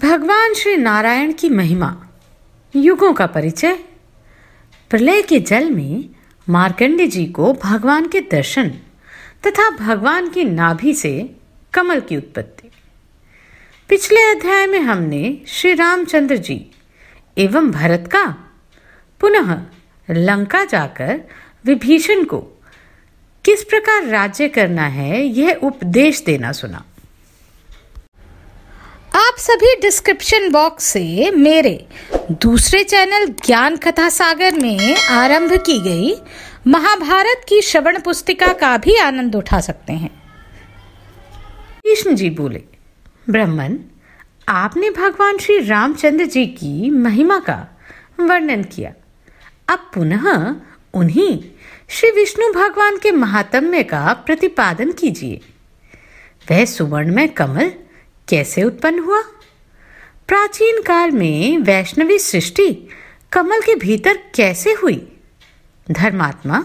भगवान श्री नारायण की महिमा युगों का परिचय प्रलय के जल में मार्कंडे जी को भगवान के दर्शन तथा भगवान की नाभि से कमल की उत्पत्ति पिछले अध्याय में हमने श्री रामचंद्र जी एवं भरत का पुनः लंका जाकर विभीषण को किस प्रकार राज्य करना है यह उपदेश देना सुना आप सभी डिस्क्रिप्शन बॉक्स से मेरे दूसरे चैनल ज्ञान कथा सागर में आरंभ की गई महाभारत की श्रवण पुस्तिका का भी आनंद उठा सकते हैं कृष्ण जी बोले ब्रह्मन आपने भगवान श्री रामचंद्र जी की महिमा का वर्णन किया अब पुनः उन्हीं श्री विष्णु भगवान के महात्म्य का प्रतिपादन कीजिए वह सुवर्णमय कमल कैसे उत्पन्न हुआ प्राचीन काल में वैष्णवी सृष्टि कमल के भीतर कैसे हुई धर्मात्मा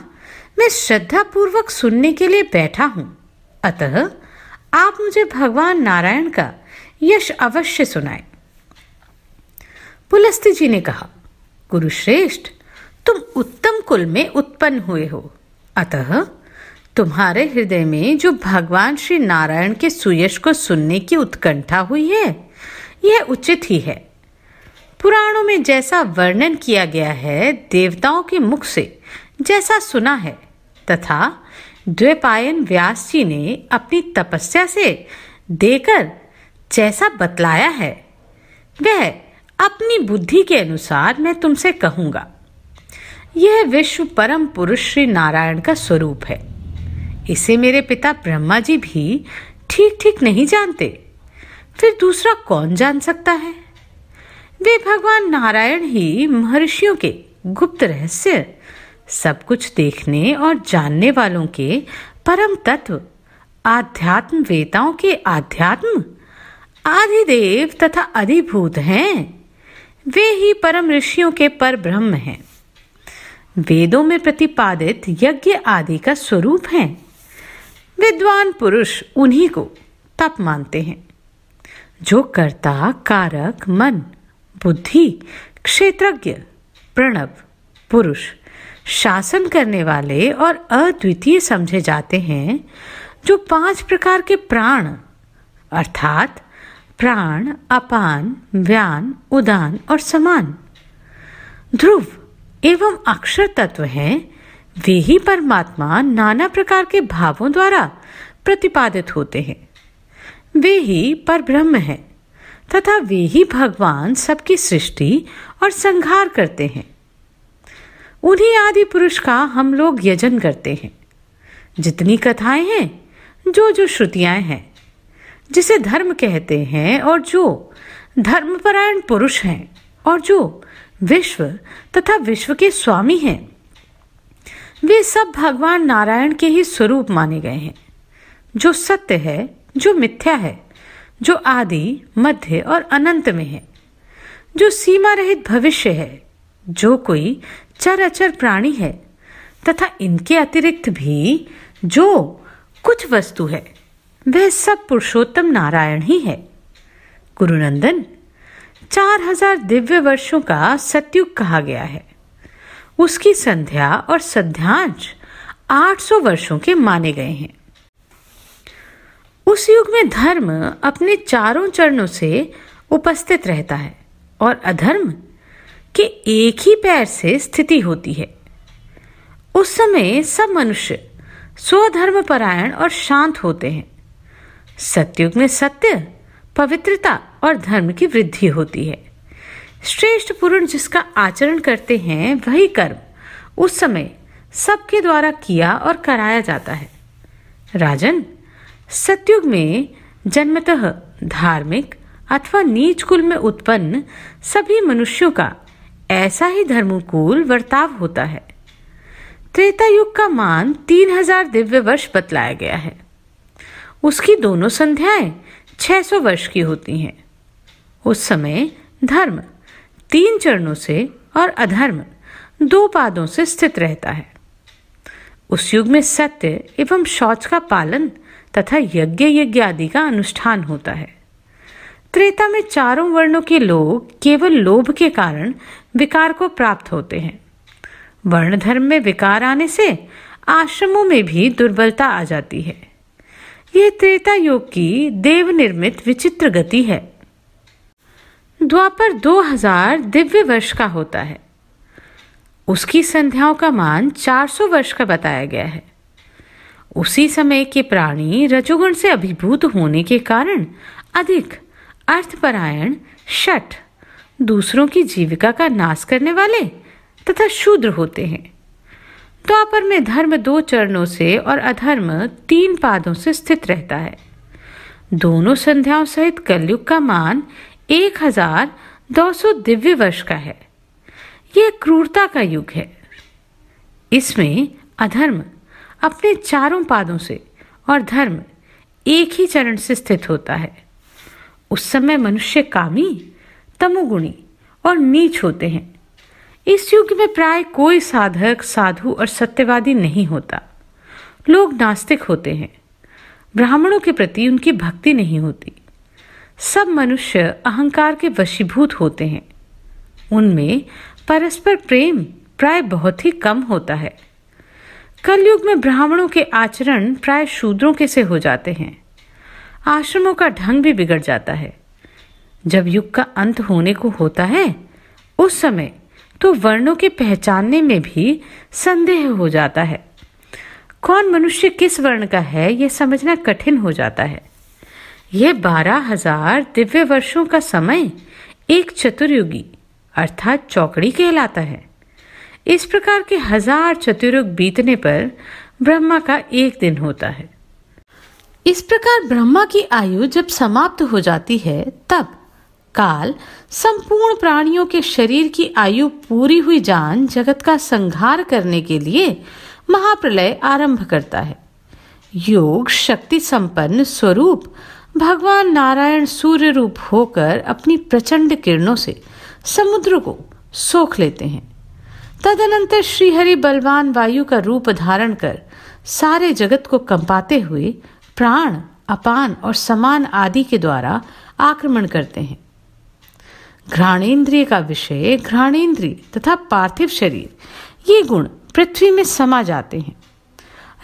मैं श्रद्धा पूर्वक सुनने के लिए बैठा हूं अतः आप मुझे भगवान नारायण का यश अवश्य सुनाए पुलस्ती जी ने कहा गुरुश्रेष्ठ तुम उत्तम कुल में उत्पन्न हुए हो अतः तुम्हारे हृदय में जो भगवान श्री नारायण के सुयश को सुनने की उत्कंठा हुई है यह उचित ही है पुराणों में जैसा वर्णन किया गया है देवताओं के मुख से जैसा सुना है तथा द्वेपायन व्यास जी ने अपनी तपस्या से देकर जैसा बतलाया है वह अपनी बुद्धि के अनुसार मैं तुमसे कहूंगा यह विश्व परम पुरुष श्री नारायण का स्वरूप है इसे मेरे पिता ब्रह्मा जी भी ठीक ठीक नहीं जानते फिर दूसरा कौन जान सकता है वे भगवान नारायण ही महर्षियों के गुप्त रहस्य सब कुछ देखने और जानने वालों के परम तत्व आध्यात्म वेताओं के आध्यात्म आधिदेव तथा अधिभूत हैं वे ही परम ऋषियों के पर ब्रह्म हैं वेदों में प्रतिपादित यज्ञ आदि का स्वरूप हैं विद्वान पुरुष उन्हीं को तप मानते हैं जो कर्ता कारक मन बुद्धि क्षेत्रज्ञ प्रणव पुरुष शासन करने वाले और अद्वितीय समझे जाते हैं जो पांच प्रकार के प्राण अर्थात प्राण अपान व्यान उदान और समान ध्रुव एवं अक्षर तत्व हैं वे ही परमात्मा नाना प्रकार के भावों द्वारा प्रतिपादित होते हैं वे ही पर ब्रह्म है तथा वे ही भगवान सबकी सृष्टि और संहार करते हैं उन्हीं आदि पुरुष का हम लोग यजन करते हैं जितनी कथाएं हैं जो जो श्रुतियां हैं जिसे धर्म कहते हैं और जो धर्मपरायण पुरुष हैं और जो विश्व तथा विश्व के स्वामी हैं वे सब भगवान नारायण के ही स्वरूप माने गए हैं जो सत्य है जो मिथ्या है जो आदि मध्य और अनंत में है जो सीमा रहित भविष्य है जो कोई चर अचर प्राणी है तथा इनके अतिरिक्त भी जो कुछ वस्तु है वह सब पुरुषोत्तम नारायण ही है गुरुनंदन चार हजार दिव्य वर्षों का सत्युग कहा गया है उसकी संध्या और संध्यांश 800 वर्षों के माने गए हैं उस युग में धर्म अपने चारों चरणों से उपस्थित रहता है और अधर्म के एक ही पैर से स्थिति होती है उस समय सब मनुष्य स्वधर्म परायण और शांत होते हैं सत्युग में सत्य पवित्रता और धर्म की वृद्धि होती है श्रेष्ठ पुरुष जिसका आचरण करते हैं वही कर्म उस समय सबके द्वारा किया और कराया जाता है राजन सत्युग में जन्मतः धार्मिक अथवा नीच कुल में उत्पन्न सभी मनुष्यों का ऐसा ही धर्मकूल वर्ताव होता है त्रेता युग का मान 3000 दिव्य वर्ष बतलाया गया है उसकी दोनों संध्याएं 600 वर्ष की होती हैं उस समय धर्म तीन चरणों से और अधर्म दो पादों से स्थित रहता है उस युग में सत्य एवं शौच का पालन तथा यज्ञ यज्ञ आदि का अनुष्ठान होता है त्रेता में चारों वर्णों के लोग केवल लोभ के कारण विकार को प्राप्त होते हैं वर्ण धर्म में विकार आने से आश्रमों में भी दुर्बलता आ जाती है यह त्रेता योग की देव निर्मित विचित्र गति है द्वापर 2000 दिव्य वर्ष का होता है उसकी संध्याओं का मान 400 वर्ष का बताया गया है उसी समय के प्राणी रजोगुण से अभिभूत होने के कारण अधिक अर्थपरायण शठ दूसरों की जीविका का नाश करने वाले तथा शूद्र होते हैं द्वापर में धर्म दो चरणों से और अधर्म तीन पादों से स्थित रहता है दोनों संध्याओं सहित कलयुग का मान एक हजार दो सौ दिव्य वर्ष का है यह क्रूरता का युग है इसमें अधर्म अपने चारों पादों से और धर्म एक ही चरण से स्थित होता है उस समय मनुष्य कामी तमोगुणी और नीच होते हैं इस युग में प्राय कोई साधक साधु और सत्यवादी नहीं होता लोग नास्तिक होते हैं ब्राह्मणों के प्रति उनकी भक्ति नहीं होती सब मनुष्य अहंकार के वशीभूत होते हैं उनमें परस्पर प्रेम प्राय बहुत ही कम होता है कलयुग में ब्राह्मणों के आचरण प्राय शूद्रों के से हो जाते हैं आश्रमों का ढंग भी बिगड़ जाता है जब युग का अंत होने को होता है उस समय तो वर्णों के पहचानने में भी संदेह हो जाता है कौन मनुष्य किस वर्ण का है यह समझना कठिन हो जाता है ये बारह हजार दिव्य वर्षों का समय एक चतुर्युगी अर्थात चौकड़ी कहलाता है इस प्रकार के हजार चतुर्युग बीतने पर ब्रह्मा का एक दिन होता है इस प्रकार ब्रह्मा की आयु जब समाप्त हो जाती है तब काल संपूर्ण प्राणियों के शरीर की आयु पूरी हुई जान जगत का संहार करने के लिए महाप्रलय आरंभ करता है योग शक्ति संपन्न स्वरूप भगवान नारायण सूर्य रूप होकर अपनी प्रचंड किरणों से समुद्र को सोख लेते हैं तदनंतर श्रीहरि बलवान वायु का रूप धारण कर सारे जगत को कंपाते हुए प्राण अपान और समान आदि के द्वारा आक्रमण करते हैं घ्राणेन्द्रिय का विषय घ्राणेन्द्रिय तथा पार्थिव शरीर ये गुण पृथ्वी में समा जाते हैं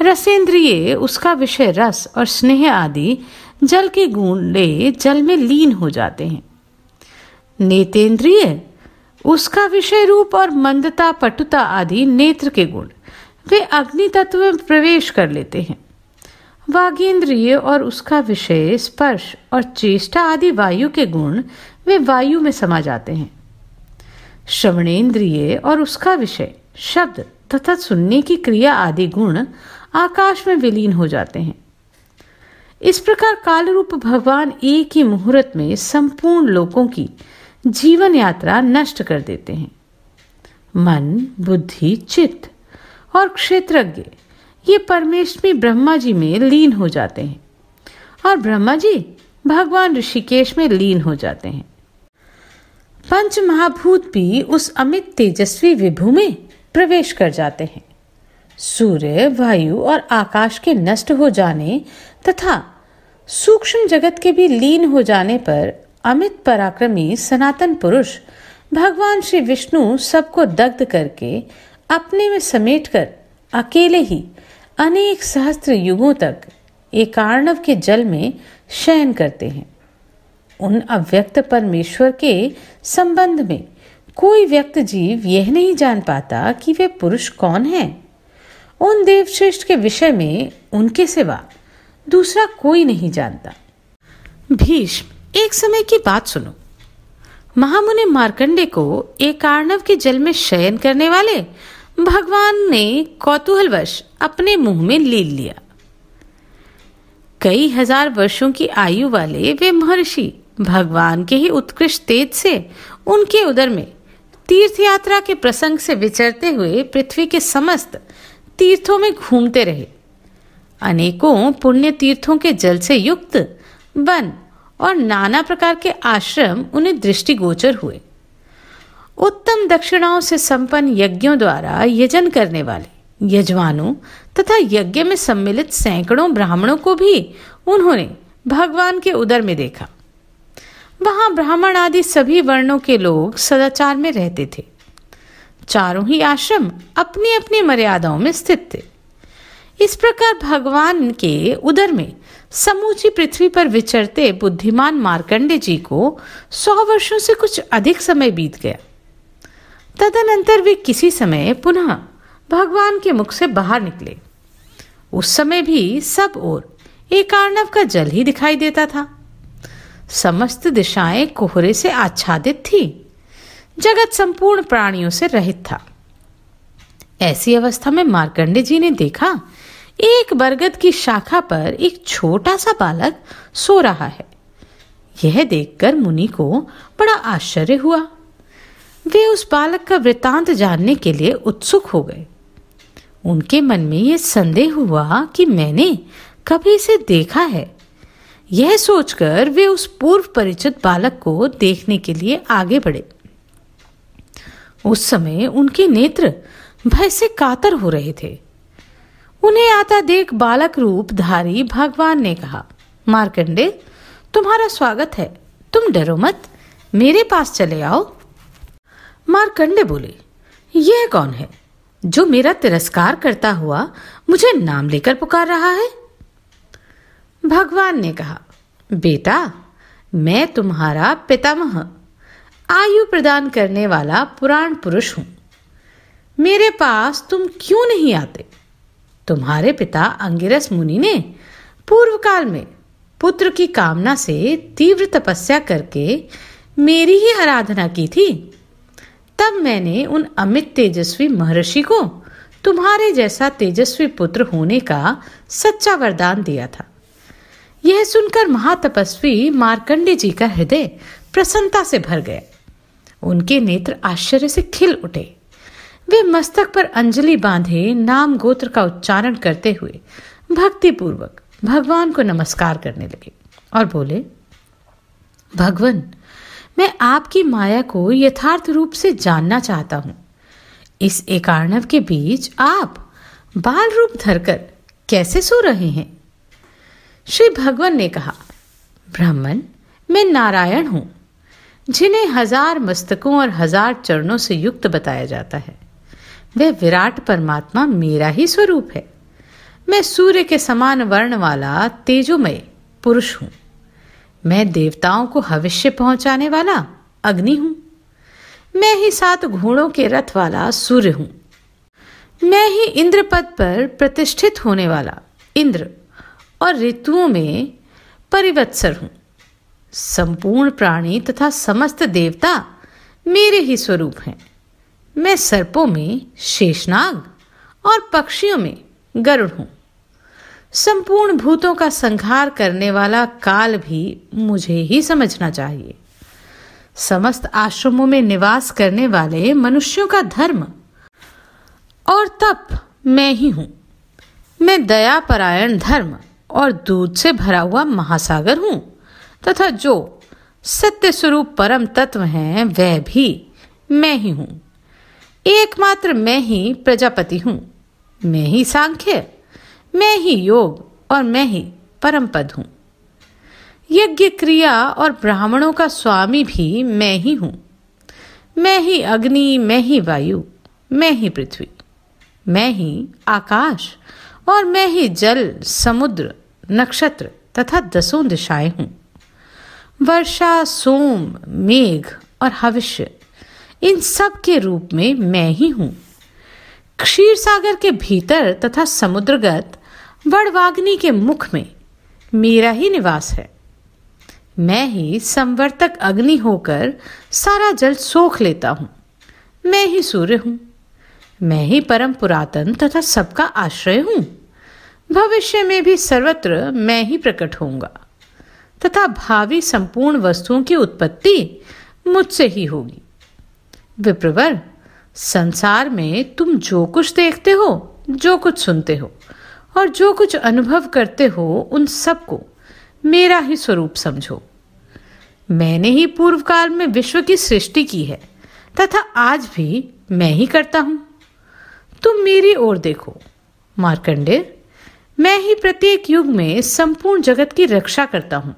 रसेंद्रिय उसका विषय रस और स्नेह आदि जल के गूंडे जल में लीन हो जाते हैं नेतेंद्रिय उसका विषय रूप और मंदता पटुता आदि नेत्र के गुण वे अग्नि तत्व में प्रवेश कर लेते हैं वागेंद्रिय और उसका विषय स्पर्श और चेष्टा आदि वायु के गुण वे वायु में समा जाते हैं श्रवणेन्द्रिय और उसका विषय शब्द तथा सुनने की क्रिया आदि गुण आकाश में विलीन हो जाते हैं इस प्रकार कालरूप भगवान एक ही मुहूर्त में संपूर्ण लोगों की जीवन यात्रा नष्ट कर देते हैं मन बुद्धि चित्त और क्षेत्रज्ञ ये परमेश्वरी ब्रह्मा जी में लीन हो जाते हैं और ब्रह्मा जी भगवान ऋषिकेश में लीन हो जाते हैं पंच महाभूत भी उस अमित तेजस्वी विभू में प्रवेश कर जाते हैं सूर्य वायु और आकाश के नष्ट हो जाने तथा सूक्ष्म जगत के भी लीन हो जाने पर अमित पराक्रमी सनातन पुरुष भगवान श्री विष्णु सबको दग्ध करके अपने में समेटकर अकेले ही अनेक सहस्त्र युगों तक आर्णव के जल में शयन करते हैं उन अव्यक्त परमेश्वर के संबंध में कोई व्यक्त जीव यह नहीं जान पाता कि वे पुरुष कौन हैं उन देवश्रेष्ठ के विषय में उनके सिवा दूसरा कोई नहीं जानता भीष्म एक समय की बात सुनो महामुनि मार्कंडे को एक आर्णव के जल में शयन करने वाले भगवान ने कौतूहलवश अपने मुंह में ले लिया कई हजार वर्षों की आयु वाले वे महर्षि भगवान के ही उत्कृष्ट तेज से उनके उदर में तीर्थ यात्रा के प्रसंग से विचरते हुए पृथ्वी के समस्त तीर्थों में घूमते रहे अनेकों पुण्य तीर्थों के जल से युक्त वन और नाना प्रकार के आश्रम उन्हें दृष्टिगोचर हुए उत्तम दक्षिणाओं से संपन्न यज्ञों द्वारा यजन करने वाले यजमानों तथा यज्ञ में सम्मिलित सैकड़ों ब्राह्मणों को भी उन्होंने भगवान के उदर में देखा वहां ब्राह्मण आदि सभी वर्णों के लोग सदाचार में रहते थे चारों ही आश्रम अपनी अपनी मर्यादाओं में स्थित थे इस प्रकार भगवान के उदर में समूची पृथ्वी पर विचरते बुद्धिमान मार्कंडे जी को सौ वर्षों से कुछ अधिक समय बीत गया तदनंतर वे किसी समय पुनः भगवान के मुख से बाहर निकले उस समय भी सब ओर एक आर्णव का जल ही दिखाई देता था समस्त दिशाएं कोहरे से आच्छादित थी जगत संपूर्ण प्राणियों से रहित था ऐसी अवस्था में मार्कंडे जी ने देखा एक बरगद की शाखा पर एक छोटा सा बालक सो रहा है यह देखकर मुनि को बड़ा आश्चर्य हुआ वे उस बालक का वृतांत जानने के लिए उत्सुक हो गए उनके मन में यह संदेह हुआ कि मैंने कभी इसे देखा है यह सोचकर वे उस पूर्व परिचित बालक को देखने के लिए आगे बढ़े उस समय उनके नेत्र भय से कातर हो रहे थे उन्हें आता देख बालक रूप धारी भगवान ने कहा मार्कंडे तुम्हारा स्वागत है तुम डरो मत मेरे पास चले आओ मार्कंडे बोले यह कौन है जो मेरा तिरस्कार करता हुआ मुझे नाम लेकर पुकार रहा है भगवान ने कहा बेटा मैं तुम्हारा पितामह आयु प्रदान करने वाला पुराण पुरुष हूं मेरे पास तुम क्यों नहीं आते तुम्हारे पिता अंगिरस मुनि ने पूर्व काल में पुत्र की कामना से तीव्र तपस्या करके मेरी ही आराधना की थी तब मैंने उन अमित तेजस्वी महर्षि को तुम्हारे जैसा तेजस्वी पुत्र होने का सच्चा वरदान दिया था यह सुनकर महातपस्वी मार्कंडे जी का हृदय प्रसन्नता से भर गया उनके नेत्र आश्चर्य से खिल उठे वे मस्तक पर अंजलि बांधे नाम गोत्र का उच्चारण करते हुए भक्तिपूर्वक भगवान को नमस्कार करने लगे और बोले भगवान मैं आपकी माया को यथार्थ रूप से जानना चाहता हूं इस एकार्णव के बीच आप बाल रूप धरकर कैसे सो रहे हैं श्री भगवान ने कहा ब्राह्मण मैं नारायण हूं जिन्हें हजार मस्तकों और हजार चरणों से युक्त बताया जाता है वह विराट परमात्मा मेरा ही स्वरूप है मैं सूर्य के समान वर्ण वाला तेजोमय पुरुष हूं मैं देवताओं को हविष्य पहुंचाने वाला अग्नि हूं मैं ही सात घोड़ों के रथ वाला सूर्य हूं मैं ही इंद्रपद पर प्रतिष्ठित होने वाला इंद्र और ऋतुओं में परिवत्सर हूं संपूर्ण प्राणी तथा समस्त देवता मेरे ही स्वरूप हैं मैं सर्पों में शेषनाग और पक्षियों में गरुड़ हूँ संपूर्ण भूतों का संहार करने वाला काल भी मुझे ही समझना चाहिए समस्त आश्रमों में निवास करने वाले मनुष्यों का धर्म और तप मैं ही हूं मैं दयापरायण धर्म और दूध से भरा हुआ महासागर हूँ तथा जो सत्य स्वरूप परम तत्व हैं वह भी मैं ही हूं एकमात्र मैं ही प्रजापति हूं मैं ही सांख्य मैं ही योग और मैं ही परम पद यज्ञ क्रिया और ब्राह्मणों का स्वामी भी मैं ही हूं मैं ही अग्नि मैं ही वायु मैं ही पृथ्वी मैं ही आकाश और मैं ही जल समुद्र नक्षत्र तथा दसों दिशाएं हूं वर्षा सोम मेघ और हविष्य इन सब के रूप में मैं ही हूँ क्षीर सागर के भीतर तथा समुद्रगत बड़वाग्नि के मुख में मेरा ही निवास है मैं ही संवर्तक अग्नि होकर सारा जल सोख लेता हूँ मैं ही सूर्य हूँ मैं ही परम पुरातन तथा सबका आश्रय हूँ भविष्य में भी सर्वत्र मैं ही प्रकट होऊंगा तथा भावी संपूर्ण वस्तुओं की उत्पत्ति मुझसे ही होगी विप्रवर संसार में तुम जो कुछ देखते हो जो कुछ सुनते हो और जो कुछ अनुभव करते हो उन सबको मेरा ही स्वरूप समझो मैंने ही पूर्व काल में विश्व की सृष्टि की है तथा आज भी मैं ही करता हूं तुम मेरी ओर देखो मार्कंडे मैं ही प्रत्येक युग में संपूर्ण जगत की रक्षा करता हूं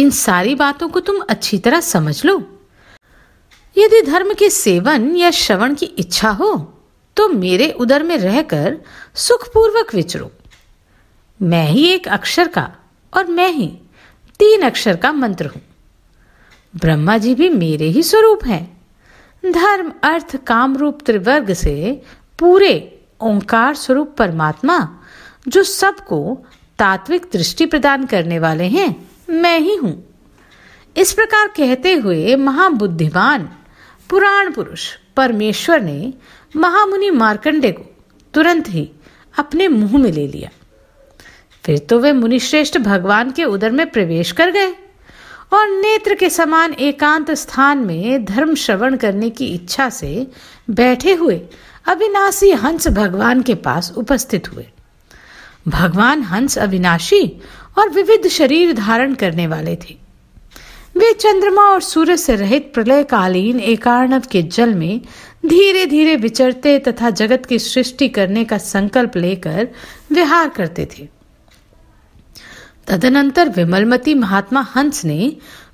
इन सारी बातों को तुम अच्छी तरह समझ लो यदि धर्म के सेवन या श्रवण की इच्छा हो तो मेरे उदर में रहकर सुखपूर्वक विचरो मैं ही एक अक्षर का और मैं ही तीन अक्षर का मंत्र हूं ब्रह्मा जी भी मेरे ही स्वरूप हैं धर्म अर्थ काम रूप त्रिवर्ग से पूरे ओंकार स्वरूप परमात्मा जो सबको तात्विक दृष्टि प्रदान करने वाले हैं मैं ही हूँ इस प्रकार कहते हुए महाबुद्धिमान पुराण पुरुष परमेश्वर ने महामुनि मार्कंडे को तुरंत ही अपने मुंह में ले लिया फिर तो वे मुनिश्रेष्ठ भगवान के उदर में प्रवेश कर गए और नेत्र के समान एकांत स्थान में धर्म श्रवण करने की इच्छा से बैठे हुए अविनाशी हंस भगवान के पास उपस्थित हुए भगवान हंस अविनाशी और विविध शरीर धारण करने वाले थे वे चंद्रमा और सूर्य से रहित प्रलयकालीन एकार्णव के जल में धीरे धीरे विचरते तथा जगत की सृष्टि करने का संकल्प लेकर विहार करते थे तदनंतर विमलमती महात्मा हंस ने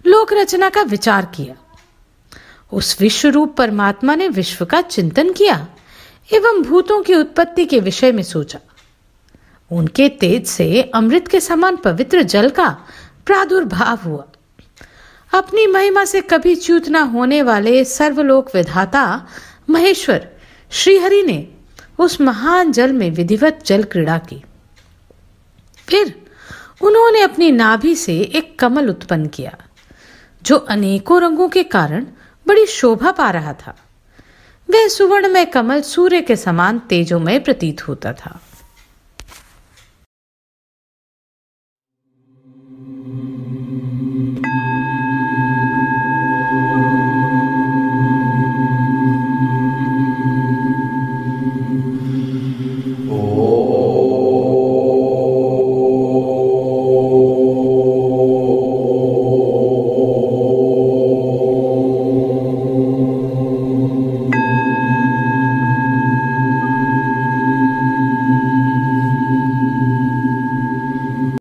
लोक रचना का विचार किया उस विश्व रूप परमात्मा ने विश्व का चिंतन किया एवं भूतों की उत्पत्ति के विषय में सोचा उनके तेज से अमृत के समान पवित्र जल का प्रादुर्भाव हुआ अपनी महिमा से कभी च्यूत न होने वाले सर्वलोक विधाता महेश्वर श्रीहरि ने उस महान जल में विधिवत जल क्रीड़ा की फिर उन्होंने अपनी नाभि से एक कमल उत्पन्न किया जो अनेकों रंगों के कारण बड़ी शोभा पा रहा था वह सुवर्णमय कमल सूर्य के समान तेजोमय प्रतीत होता था